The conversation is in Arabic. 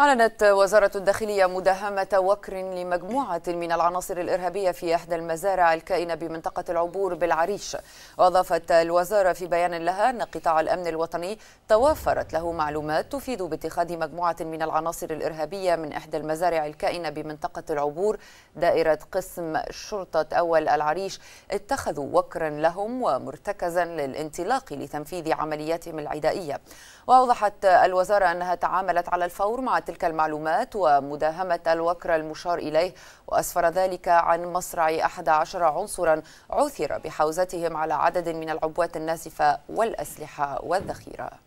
أعلنت وزارة الداخلية مداهمة وكر لمجموعة من العناصر الإرهابية في إحدى المزارع الكائنة بمنطقة العبور بالعريش وأضافت الوزارة في بيان لها أن قطاع الأمن الوطني توافرت له معلومات تفيد باتخاذ مجموعة من العناصر الإرهابية من إحدى المزارع الكائنة بمنطقة العبور دائرة قسم شرطة أول العريش اتخذوا وكرا لهم ومرتكزا للانطلاق لتنفيذ عملياتهم العدائية وأوضحت الوزارة أنها تعاملت على الفور مع تلك المعلومات ومداهمة الوكر المشار إليه وأسفر ذلك عن مصرع أحد عشر عنصرا عثر بحوزتهم على عدد من العبوات الناسفة والأسلحة والذخيرة